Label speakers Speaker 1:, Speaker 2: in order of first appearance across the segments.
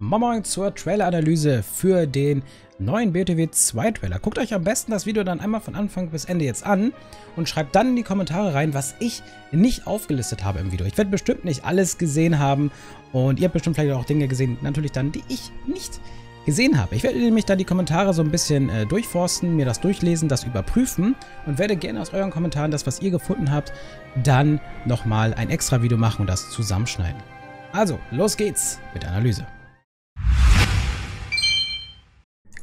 Speaker 1: Moin zur Trailer-Analyse für den neuen BTW 2 Trailer. Guckt euch am besten das Video dann einmal von Anfang bis Ende jetzt an und schreibt dann in die Kommentare rein, was ich nicht aufgelistet habe im Video. Ich werde bestimmt nicht alles gesehen haben und ihr habt bestimmt vielleicht auch Dinge gesehen, natürlich dann, die ich nicht gesehen habe. Ich werde nämlich dann die Kommentare so ein bisschen äh, durchforsten, mir das durchlesen, das überprüfen und werde gerne aus euren Kommentaren das, was ihr gefunden habt, dann nochmal ein extra Video machen und das zusammenschneiden. Also, los geht's mit der Analyse.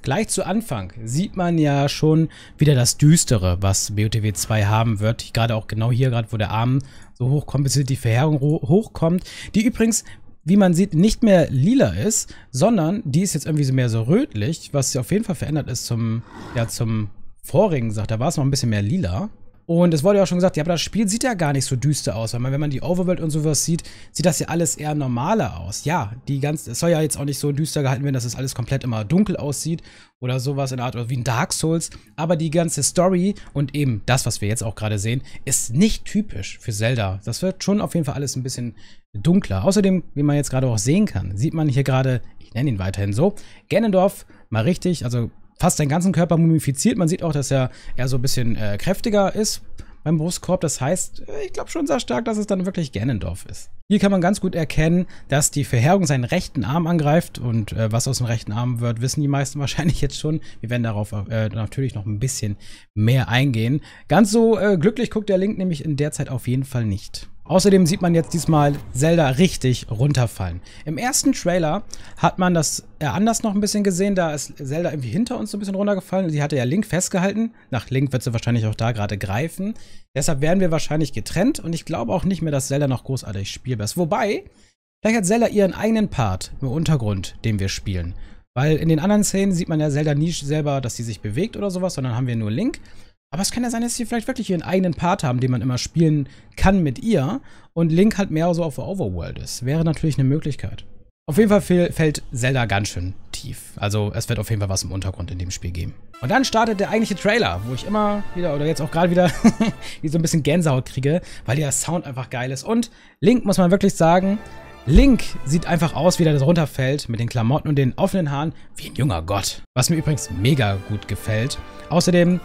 Speaker 1: Gleich zu Anfang sieht man ja schon wieder das Düstere, was BOTW 2 haben wird. Gerade auch genau hier, gerade wo der Arm so hochkommt, bis die Verheerung hochkommt. Die übrigens wie man sieht, nicht mehr lila ist, sondern die ist jetzt irgendwie so mehr so rötlich, was auf jeden Fall verändert ist zum, ja, zum vorigen Sache. Da war es noch ein bisschen mehr lila. Und es wurde ja auch schon gesagt, ja, aber das Spiel sieht ja gar nicht so düster aus. Weil man, wenn man die Overworld und sowas sieht, sieht das ja alles eher normaler aus. Ja, die ganze, es soll ja jetzt auch nicht so düster gehalten werden, dass es das alles komplett immer dunkel aussieht oder sowas in der Art, oder wie ein Dark Souls. Aber die ganze Story und eben das, was wir jetzt auch gerade sehen, ist nicht typisch für Zelda. Das wird schon auf jeden Fall alles ein bisschen dunkler. Außerdem, wie man jetzt gerade auch sehen kann, sieht man hier gerade, ich nenne ihn weiterhin so, Ganondorf mal richtig, also fast seinen ganzen Körper mumifiziert. Man sieht auch, dass er eher so ein bisschen äh, kräftiger ist beim Brustkorb. Das heißt, äh, ich glaube schon sehr stark, dass es dann wirklich Ganondorf ist. Hier kann man ganz gut erkennen, dass die Verheerung seinen rechten Arm angreift und äh, was aus dem rechten Arm wird, wissen die meisten wahrscheinlich jetzt schon. Wir werden darauf äh, natürlich noch ein bisschen mehr eingehen. Ganz so äh, glücklich guckt der Link nämlich in der Zeit auf jeden Fall nicht. Außerdem sieht man jetzt diesmal Zelda richtig runterfallen. Im ersten Trailer hat man das anders noch ein bisschen gesehen. Da ist Zelda irgendwie hinter uns so ein bisschen runtergefallen. Sie hatte ja Link festgehalten. Nach Link wird sie wahrscheinlich auch da gerade greifen. Deshalb werden wir wahrscheinlich getrennt. Und ich glaube auch nicht mehr, dass Zelda noch großartig spielbar ist. Wobei, vielleicht hat Zelda ihren eigenen Part im Untergrund, den wir spielen. Weil in den anderen Szenen sieht man ja Zelda nie selber, dass sie sich bewegt oder sowas, sondern haben wir nur Link. Aber es kann ja sein, dass sie vielleicht wirklich ihren eigenen Part haben, den man immer spielen kann mit ihr. Und Link halt mehr so auf der Overworld ist. Wäre natürlich eine Möglichkeit. Auf jeden Fall fällt Zelda ganz schön tief. Also es wird auf jeden Fall was im Untergrund in dem Spiel geben. Und dann startet der eigentliche Trailer, wo ich immer wieder oder jetzt auch gerade wieder wie so ein bisschen Gänsehaut kriege, weil der Sound einfach geil ist. Und Link, muss man wirklich sagen, Link sieht einfach aus, wie er das runterfällt, mit den Klamotten und den offenen Haaren, wie ein junger Gott. Was mir übrigens mega gut gefällt. Außerdem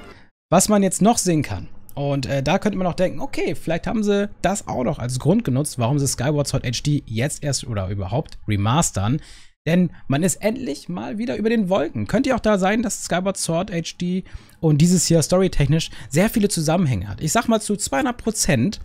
Speaker 1: was man jetzt noch sehen kann, und äh, da könnte man auch denken, okay, vielleicht haben sie das auch noch als Grund genutzt, warum sie Skyward Sword HD jetzt erst oder überhaupt remastern. Denn man ist endlich mal wieder über den Wolken. Könnte ja auch da sein, dass Skyward Sword HD und dieses hier storytechnisch sehr viele Zusammenhänge hat. Ich sag mal zu 200 Prozent,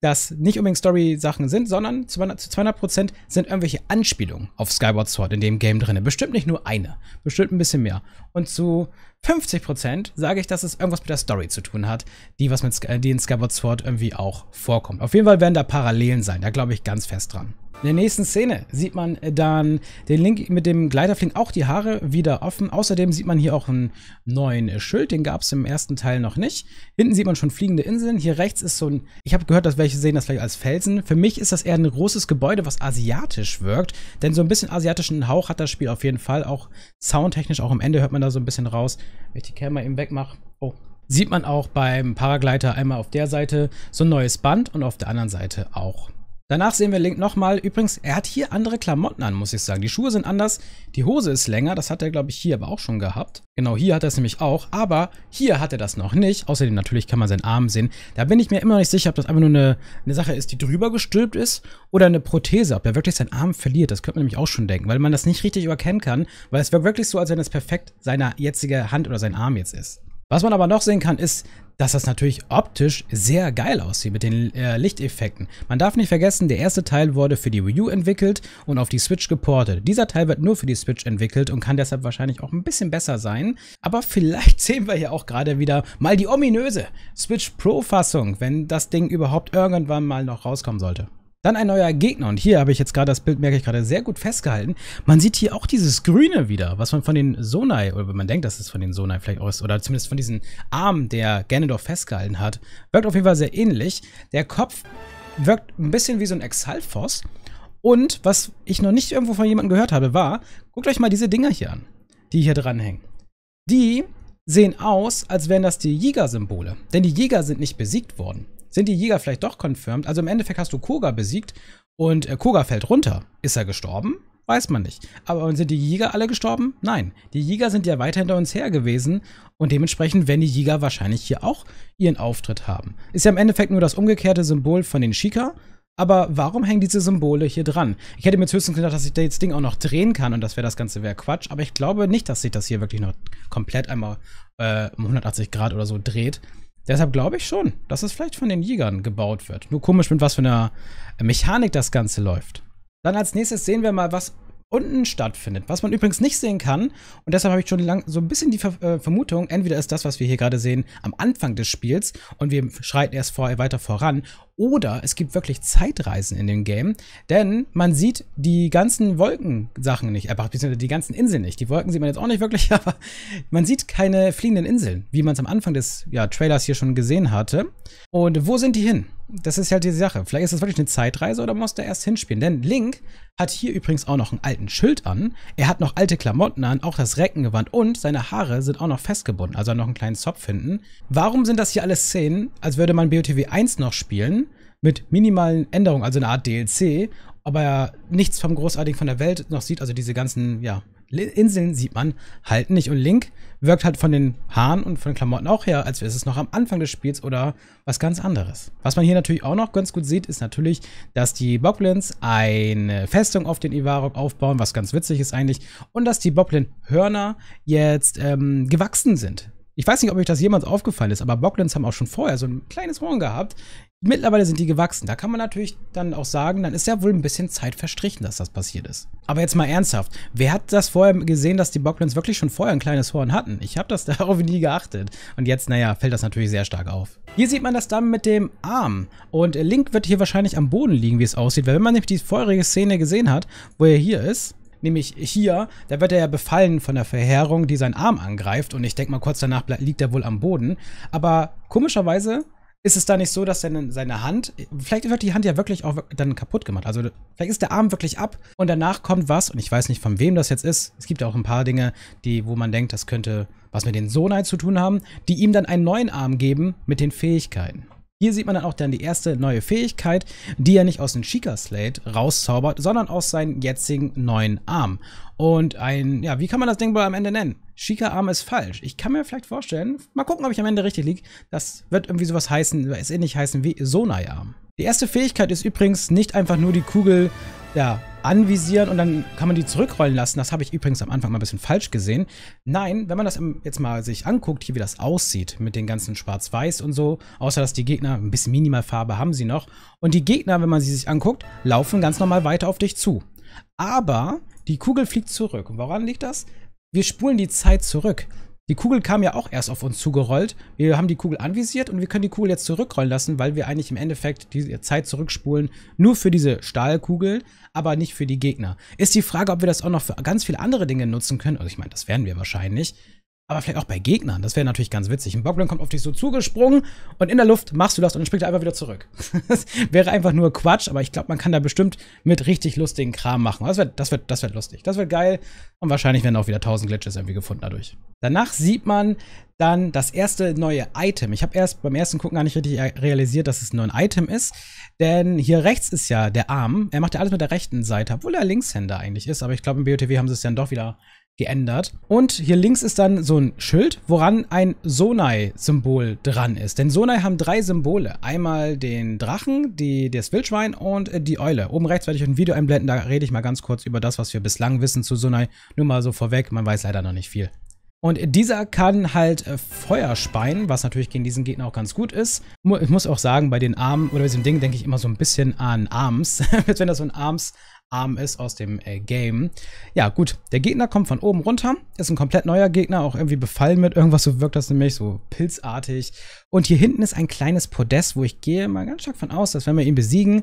Speaker 1: dass nicht unbedingt Story-Sachen sind, sondern zu 200 Prozent sind irgendwelche Anspielungen auf Skyward Sword in dem Game drin. Bestimmt nicht nur eine, bestimmt ein bisschen mehr. Und zu 50% sage ich, dass es irgendwas mit der Story zu tun hat, die was mit äh, die in Skyward Sword irgendwie auch vorkommt. Auf jeden Fall werden da Parallelen sein, da glaube ich ganz fest dran. In der nächsten Szene sieht man äh, dann den Link mit dem Gleiterflink auch die Haare wieder offen. Außerdem sieht man hier auch einen neuen äh, Schild, den gab es im ersten Teil noch nicht. Hinten sieht man schon fliegende Inseln. Hier rechts ist so ein, ich habe gehört, dass welche sehen das vielleicht als Felsen. Für mich ist das eher ein großes Gebäude, was asiatisch wirkt, denn so ein bisschen asiatischen Hauch hat das Spiel auf jeden Fall. Auch soundtechnisch, auch am Ende hört man da so ein bisschen raus. Wenn ich die mal eben wegmache, oh, sieht man auch beim Paragleiter einmal auf der Seite so ein neues Band und auf der anderen Seite auch. Danach sehen wir Link nochmal. Übrigens, er hat hier andere Klamotten an, muss ich sagen. Die Schuhe sind anders, die Hose ist länger. Das hat er, glaube ich, hier aber auch schon gehabt. Genau, hier hat er es nämlich auch. Aber hier hat er das noch nicht. Außerdem natürlich kann man seinen Arm sehen. Da bin ich mir immer noch nicht sicher, ob das einfach nur eine, eine Sache ist, die drüber gestülpt ist oder eine Prothese, ob er wirklich seinen Arm verliert. Das könnte man nämlich auch schon denken, weil man das nicht richtig überkennen kann. Weil es wirkt wirklich so, als wenn es perfekt seine jetzige Hand oder sein Arm jetzt ist. Was man aber noch sehen kann, ist, dass das natürlich optisch sehr geil aussieht mit den äh, Lichteffekten. Man darf nicht vergessen, der erste Teil wurde für die Wii U entwickelt und auf die Switch geportet. Dieser Teil wird nur für die Switch entwickelt und kann deshalb wahrscheinlich auch ein bisschen besser sein. Aber vielleicht sehen wir hier auch gerade wieder mal die ominöse Switch Pro-Fassung, wenn das Ding überhaupt irgendwann mal noch rauskommen sollte. Dann ein neuer Gegner. Und hier habe ich jetzt gerade das Bild, merke ich gerade, sehr gut festgehalten. Man sieht hier auch dieses Grüne wieder, was man von den Sonai, oder wenn man denkt, dass es von den Sonai vielleicht aus, oder zumindest von diesem Arm, der Ganondorf festgehalten hat. Wirkt auf jeden Fall sehr ähnlich. Der Kopf wirkt ein bisschen wie so ein Exalfoss. Und was ich noch nicht irgendwo von jemandem gehört habe, war, guckt euch mal diese Dinger hier an, die hier dranhängen. Die sehen aus, als wären das die Jäger-Symbole. Denn die Jäger sind nicht besiegt worden sind die Jäger vielleicht doch confirmed. Also im Endeffekt hast du Koga besiegt und äh, Koga fällt runter. Ist er gestorben? Weiß man nicht. Aber sind die Jäger alle gestorben? Nein. Die Jäger sind ja weiter hinter uns her gewesen und dementsprechend werden die Jäger wahrscheinlich hier auch ihren Auftritt haben. Ist ja im Endeffekt nur das umgekehrte Symbol von den Shika. Aber warum hängen diese Symbole hier dran? Ich hätte mir jetzt höchstens gedacht, dass ich das Ding auch noch drehen kann und das wäre das Ganze wäre Quatsch. Aber ich glaube nicht, dass sich das hier wirklich noch komplett einmal äh, um 180 Grad oder so dreht. Deshalb glaube ich schon, dass es vielleicht von den Jägern gebaut wird. Nur komisch, mit was für einer Mechanik das Ganze läuft. Dann als nächstes sehen wir mal, was unten stattfindet. Was man übrigens nicht sehen kann, und deshalb habe ich schon lang, so ein bisschen die Ver äh, Vermutung, entweder ist das, was wir hier gerade sehen, am Anfang des Spiels und wir schreiten erst vor, weiter voran, oder es gibt wirklich Zeitreisen in dem Game, denn man sieht die ganzen Wolkensachen nicht, einfach äh, beziehungsweise die ganzen Inseln nicht. Die Wolken sieht man jetzt auch nicht wirklich, aber man sieht keine fliegenden Inseln, wie man es am Anfang des ja, Trailers hier schon gesehen hatte. Und wo sind die hin? das ist halt die Sache. Vielleicht ist das wirklich eine Zeitreise oder muss der erst hinspielen. Denn Link hat hier übrigens auch noch einen alten Schild an. Er hat noch alte Klamotten an, auch das Reckengewand und seine Haare sind auch noch festgebunden, also noch einen kleinen Zopf finden. Warum sind das hier alles Szenen, als würde man BOTW 1 noch spielen? mit minimalen Änderungen, also eine Art DLC, aber nichts vom Großartigen von der Welt noch sieht. Also diese ganzen, ja, Inseln sieht man halt nicht. Und Link wirkt halt von den Haaren und von den Klamotten auch her, als wäre es noch am Anfang des Spiels oder was ganz anderes. Was man hier natürlich auch noch ganz gut sieht, ist natürlich, dass die Boblins eine Festung auf den Ivarok aufbauen, was ganz witzig ist eigentlich. Und dass die Boblin-Hörner jetzt ähm, gewachsen sind. Ich weiß nicht, ob euch das jemals aufgefallen ist, aber Boglins haben auch schon vorher so ein kleines Horn gehabt. Mittlerweile sind die gewachsen. Da kann man natürlich dann auch sagen, dann ist ja wohl ein bisschen Zeit verstrichen, dass das passiert ist. Aber jetzt mal ernsthaft, wer hat das vorher gesehen, dass die Boglins wirklich schon vorher ein kleines Horn hatten? Ich habe das darauf nie geachtet. Und jetzt, naja, fällt das natürlich sehr stark auf. Hier sieht man das dann mit dem Arm. Und Link wird hier wahrscheinlich am Boden liegen, wie es aussieht. Weil wenn man nämlich die vorherige Szene gesehen hat, wo er hier ist, nämlich hier, da wird er ja befallen von der Verheerung, die seinen Arm angreift. Und ich denke mal, kurz danach liegt er wohl am Boden. Aber komischerweise ist es da nicht so, dass seine, seine Hand, vielleicht wird die Hand ja wirklich auch dann kaputt gemacht. Also vielleicht ist der Arm wirklich ab und danach kommt was, und ich weiß nicht, von wem das jetzt ist. Es gibt ja auch ein paar Dinge, die, wo man denkt, das könnte was mit den Sonai zu tun haben, die ihm dann einen neuen Arm geben mit den Fähigkeiten. Hier sieht man dann auch dann die erste neue Fähigkeit, die er nicht aus dem Chica Slate rauszaubert, sondern aus seinem jetzigen neuen Arm. Und ein, ja, wie kann man das Ding wohl am Ende nennen? Chica Arm ist falsch. Ich kann mir vielleicht vorstellen, mal gucken, ob ich am Ende richtig liege. Das wird irgendwie sowas heißen, es ähnlich heißen wie Sonai Arm. Die erste Fähigkeit ist übrigens nicht einfach nur die Kugel ja, anvisieren und dann kann man die zurückrollen lassen. Das habe ich übrigens am Anfang mal ein bisschen falsch gesehen. Nein, wenn man das jetzt mal sich anguckt, hier wie das aussieht mit den ganzen Schwarz-Weiß und so, außer dass die Gegner ein bisschen Minimalfarbe haben sie noch. Und die Gegner, wenn man sie sich anguckt, laufen ganz normal weiter auf dich zu. Aber die Kugel fliegt zurück. Und woran liegt das? wir spulen die Zeit zurück. Die Kugel kam ja auch erst auf uns zugerollt. Wir haben die Kugel anvisiert und wir können die Kugel jetzt zurückrollen lassen, weil wir eigentlich im Endeffekt die Zeit zurückspulen, nur für diese Stahlkugel, aber nicht für die Gegner. Ist die Frage, ob wir das auch noch für ganz viele andere Dinge nutzen können. Also ich meine, das werden wir wahrscheinlich aber vielleicht auch bei Gegnern. Das wäre natürlich ganz witzig. Ein Bockblin kommt auf dich so zugesprungen und in der Luft machst du das und dann springt er einfach wieder zurück. das wäre einfach nur Quatsch, aber ich glaube, man kann da bestimmt mit richtig lustigen Kram machen. Das wird, das das lustig. Das wird geil und wahrscheinlich werden auch wieder 1000 Glitches irgendwie gefunden dadurch. Danach sieht man dann das erste neue Item. Ich habe erst beim ersten Gucken gar nicht richtig realisiert, dass es nur ein Item ist, denn hier rechts ist ja der Arm. Er macht ja alles mit der rechten Seite, obwohl er Linkshänder eigentlich ist, aber ich glaube, im BOTW haben sie es dann doch wieder geändert. Und hier links ist dann so ein Schild, woran ein Sonai-Symbol dran ist. Denn Sonai haben drei Symbole. Einmal den Drachen, die, das Wildschwein und äh, die Eule. Oben rechts werde ich ein Video einblenden, da rede ich mal ganz kurz über das, was wir bislang wissen zu Sonai. Nur mal so vorweg, man weiß leider noch nicht viel. Und dieser kann halt äh, Feuer speien, was natürlich gegen diesen Gegner auch ganz gut ist. Ich muss auch sagen, bei den Armen oder bei diesem Ding denke ich immer so ein bisschen an Arms. Als wenn das so ein Arms arm ist aus dem äh, Game. Ja, gut, der Gegner kommt von oben runter, ist ein komplett neuer Gegner, auch irgendwie befallen mit irgendwas, so wirkt das nämlich so pilzartig und hier hinten ist ein kleines Podest, wo ich gehe mal ganz stark von aus, dass wenn wir ihn besiegen,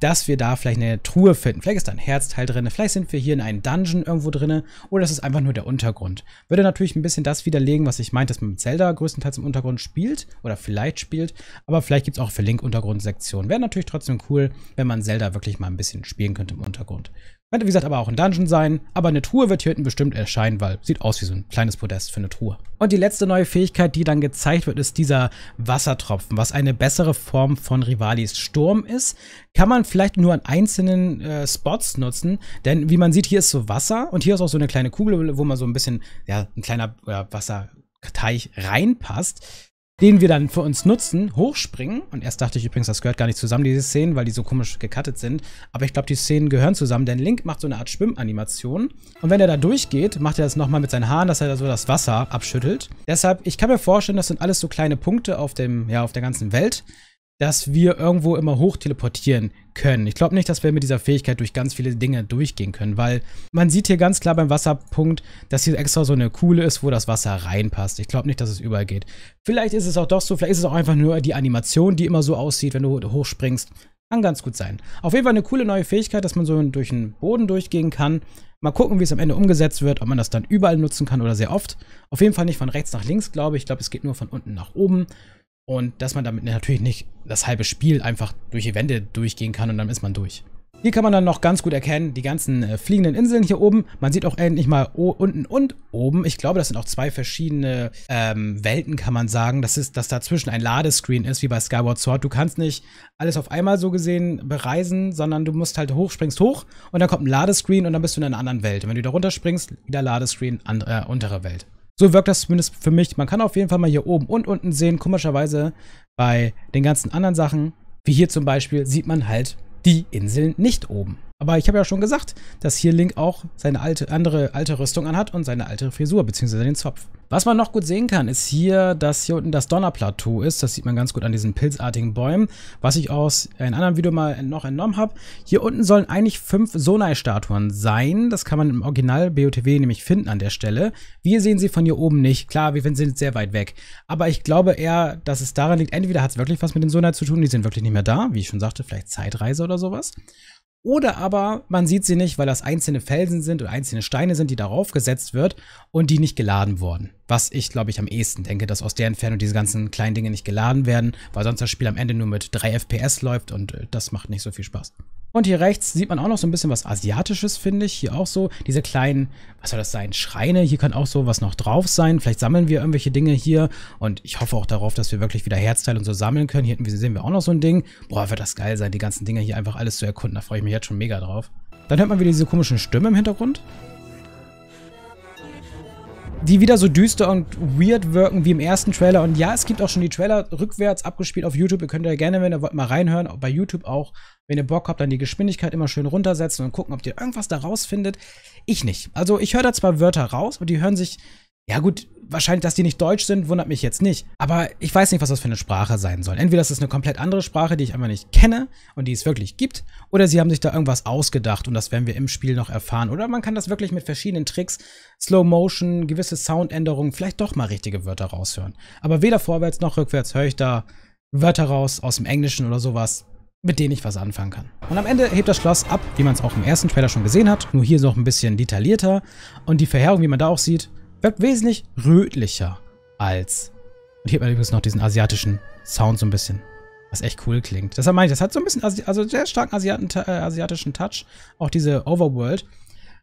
Speaker 1: dass wir da vielleicht eine Truhe finden. Vielleicht ist da ein Herzteil drin, vielleicht sind wir hier in einem Dungeon irgendwo drin oder es ist einfach nur der Untergrund. Würde natürlich ein bisschen das widerlegen, was ich meinte, dass man mit Zelda größtenteils im Untergrund spielt oder vielleicht spielt, aber vielleicht gibt es auch für Link Untergrundsektionen. Wäre natürlich trotzdem cool, wenn man Zelda wirklich mal ein bisschen spielen könnte im Untergrund. Könnte, wie gesagt, aber auch ein Dungeon sein. Aber eine Truhe wird hier hinten bestimmt erscheinen, weil sieht aus wie so ein kleines Podest für eine Truhe. Und die letzte neue Fähigkeit, die dann gezeigt wird, ist dieser Wassertropfen, was eine bessere Form von Rivalis Sturm ist. Kann man vielleicht nur an einzelnen äh, Spots nutzen, denn wie man sieht, hier ist so Wasser und hier ist auch so eine kleine Kugel, wo man so ein bisschen, ja, ein kleiner äh, Wasserteich reinpasst den wir dann für uns nutzen, hochspringen. Und erst dachte ich übrigens, das gehört gar nicht zusammen, diese Szenen, weil die so komisch gecuttet sind. Aber ich glaube, die Szenen gehören zusammen, denn Link macht so eine Art Schwimmanimation. Und wenn er da durchgeht, macht er das nochmal mit seinen Haaren, dass er da so das Wasser abschüttelt. Deshalb, ich kann mir vorstellen, das sind alles so kleine Punkte auf, dem, ja, auf der ganzen Welt, dass wir irgendwo immer hoch teleportieren können. Ich glaube nicht, dass wir mit dieser Fähigkeit durch ganz viele Dinge durchgehen können, weil man sieht hier ganz klar beim Wasserpunkt, dass hier extra so eine Kuhle ist, wo das Wasser reinpasst. Ich glaube nicht, dass es überall geht. Vielleicht ist es auch doch so, vielleicht ist es auch einfach nur die Animation, die immer so aussieht, wenn du hochspringst. Kann ganz gut sein. Auf jeden Fall eine coole neue Fähigkeit, dass man so durch den Boden durchgehen kann. Mal gucken, wie es am Ende umgesetzt wird, ob man das dann überall nutzen kann oder sehr oft. Auf jeden Fall nicht von rechts nach links, glaube ich. Ich glaube, es geht nur von unten nach oben. Und dass man damit natürlich nicht das halbe Spiel einfach durch die Wände durchgehen kann und dann ist man durch. Hier kann man dann noch ganz gut erkennen, die ganzen äh, fliegenden Inseln hier oben. Man sieht auch endlich mal unten und oben. Ich glaube, das sind auch zwei verschiedene ähm, Welten, kann man sagen. Das ist, dass dazwischen ein Ladescreen ist, wie bei Skyward Sword. Du kannst nicht alles auf einmal so gesehen bereisen, sondern du musst halt hoch, springst hoch und dann kommt ein Ladescreen und dann bist du in einer anderen Welt. Und wenn du da runterspringst, wieder Ladescreen, andere, äh, untere Welt. So wirkt das zumindest für mich. Man kann auf jeden Fall mal hier oben und unten sehen. Komischerweise bei den ganzen anderen Sachen, wie hier zum Beispiel, sieht man halt die Inseln nicht oben. Aber ich habe ja schon gesagt, dass hier Link auch seine alte, andere alte Rüstung anhat und seine alte Frisur, beziehungsweise den Zopf. Was man noch gut sehen kann, ist hier, dass hier unten das Donnerplateau ist. Das sieht man ganz gut an diesen pilzartigen Bäumen, was ich aus einem anderen Video mal noch entnommen habe. Hier unten sollen eigentlich fünf Sonai-Statuen sein. Das kann man im Original BOTW nämlich finden an der Stelle. Wir sehen sie von hier oben nicht. Klar, wir sind sehr weit weg. Aber ich glaube eher, dass es daran liegt, entweder hat es wirklich was mit den Sonai zu tun, die sind wirklich nicht mehr da, wie ich schon sagte, vielleicht Zeitreise oder sowas. Oder aber man sieht sie nicht, weil das einzelne Felsen sind oder einzelne Steine sind, die darauf gesetzt wird und die nicht geladen wurden. Was ich, glaube ich, am ehesten denke, dass aus der Entfernung diese ganzen kleinen Dinge nicht geladen werden, weil sonst das Spiel am Ende nur mit 3 FPS läuft und äh, das macht nicht so viel Spaß. Und hier rechts sieht man auch noch so ein bisschen was Asiatisches, finde ich. Hier auch so diese kleinen, was soll das sein, Schreine. Hier kann auch so was noch drauf sein. Vielleicht sammeln wir irgendwelche Dinge hier. Und ich hoffe auch darauf, dass wir wirklich wieder Herzteile und so sammeln können. Hier hinten sehen wir auch noch so ein Ding. Boah, wird das geil sein, die ganzen Dinge hier einfach alles zu erkunden. Da freue ich mich jetzt schon mega drauf. Dann hört man wieder diese komischen Stimmen im Hintergrund die wieder so düster und weird wirken wie im ersten Trailer. Und ja, es gibt auch schon die Trailer rückwärts abgespielt auf YouTube. Ihr könnt ja gerne, wenn ihr wollt, mal reinhören, bei YouTube auch. Wenn ihr Bock habt, dann die Geschwindigkeit immer schön runtersetzen und gucken, ob ihr irgendwas da rausfindet. Ich nicht. Also ich höre da zwar Wörter raus, aber die hören sich ja gut, wahrscheinlich, dass die nicht deutsch sind, wundert mich jetzt nicht. Aber ich weiß nicht, was das für eine Sprache sein soll. Entweder das ist eine komplett andere Sprache, die ich einfach nicht kenne und die es wirklich gibt, oder sie haben sich da irgendwas ausgedacht und das werden wir im Spiel noch erfahren. Oder man kann das wirklich mit verschiedenen Tricks, Slow Motion, gewisse Soundänderungen, vielleicht doch mal richtige Wörter raushören. Aber weder vorwärts noch rückwärts höre ich da Wörter raus aus dem Englischen oder sowas mit denen ich was anfangen kann. Und am Ende hebt das Schloss ab, wie man es auch im ersten Trailer schon gesehen hat, nur hier noch ein bisschen detaillierter. Und die Verheerung, wie man da auch sieht, Wirkt wesentlich rötlicher als... Und hier hat man übrigens noch diesen asiatischen Sound so ein bisschen. Was echt cool klingt. Deshalb meine ich, das hat so ein bisschen, Asi also sehr starken Asiaten äh, asiatischen Touch. Auch diese Overworld.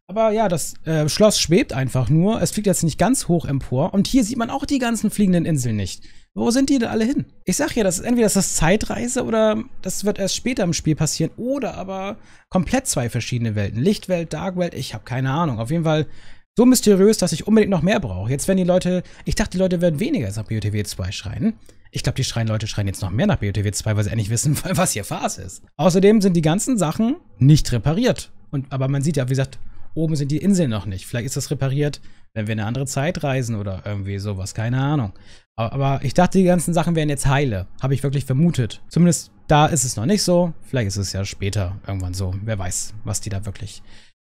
Speaker 1: Aber ja, das äh, Schloss schwebt einfach nur. Es fliegt jetzt nicht ganz hoch empor. Und hier sieht man auch die ganzen fliegenden Inseln nicht. Wo sind die denn alle hin? Ich sag ja, das ist entweder das ist Zeitreise oder das wird erst später im Spiel passieren. Oder aber komplett zwei verschiedene Welten. Lichtwelt, Darkwelt, ich habe keine Ahnung. Auf jeden Fall so mysteriös, dass ich unbedingt noch mehr brauche. Jetzt werden die Leute, ich dachte, die Leute werden weniger als nach BOTW 2 schreien. Ich glaube, die schreien Leute schreien jetzt noch mehr nach BOTW 2, weil sie endlich wissen, was hier Farce ist. Außerdem sind die ganzen Sachen nicht repariert. Und, aber man sieht ja, wie gesagt, oben sind die Inseln noch nicht. Vielleicht ist das repariert, wenn wir in eine andere Zeit reisen oder irgendwie sowas. Keine Ahnung. Aber ich dachte, die ganzen Sachen wären jetzt heile. Habe ich wirklich vermutet. Zumindest da ist es noch nicht so. Vielleicht ist es ja später irgendwann so. Wer weiß, was die da wirklich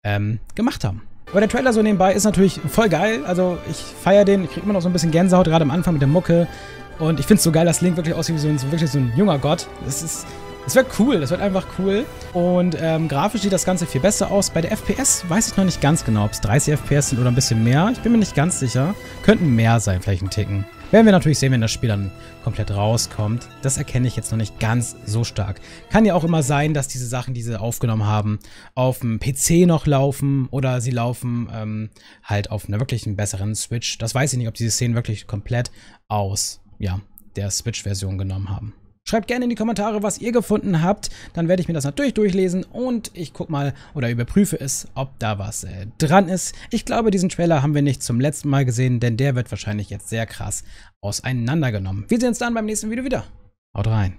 Speaker 1: ähm, gemacht haben. Aber der Trailer so nebenbei ist natürlich voll geil. Also ich feiere den. Ich kriege immer noch so ein bisschen Gänsehaut, gerade am Anfang mit der Mucke. Und ich finde es so geil, dass Link wirklich aussieht wie so ein, so, wirklich so ein junger Gott. Das ist... Das wird cool, das wird einfach cool. Und ähm, grafisch sieht das Ganze viel besser aus. Bei der FPS weiß ich noch nicht ganz genau, ob es 30 FPS sind oder ein bisschen mehr. Ich bin mir nicht ganz sicher. Könnten mehr sein, vielleicht ein Ticken. Werden wir natürlich sehen, wenn das Spiel dann komplett rauskommt. Das erkenne ich jetzt noch nicht ganz so stark. Kann ja auch immer sein, dass diese Sachen, die sie aufgenommen haben, auf dem PC noch laufen oder sie laufen ähm, halt auf einer wirklich besseren Switch. Das weiß ich nicht, ob diese Szenen wirklich komplett aus ja, der Switch-Version genommen haben. Schreibt gerne in die Kommentare, was ihr gefunden habt. Dann werde ich mir das natürlich durchlesen und ich gucke mal oder überprüfe es, ob da was äh, dran ist. Ich glaube, diesen Trailer haben wir nicht zum letzten Mal gesehen, denn der wird wahrscheinlich jetzt sehr krass auseinandergenommen. Wir sehen uns dann beim nächsten Video wieder. Haut rein.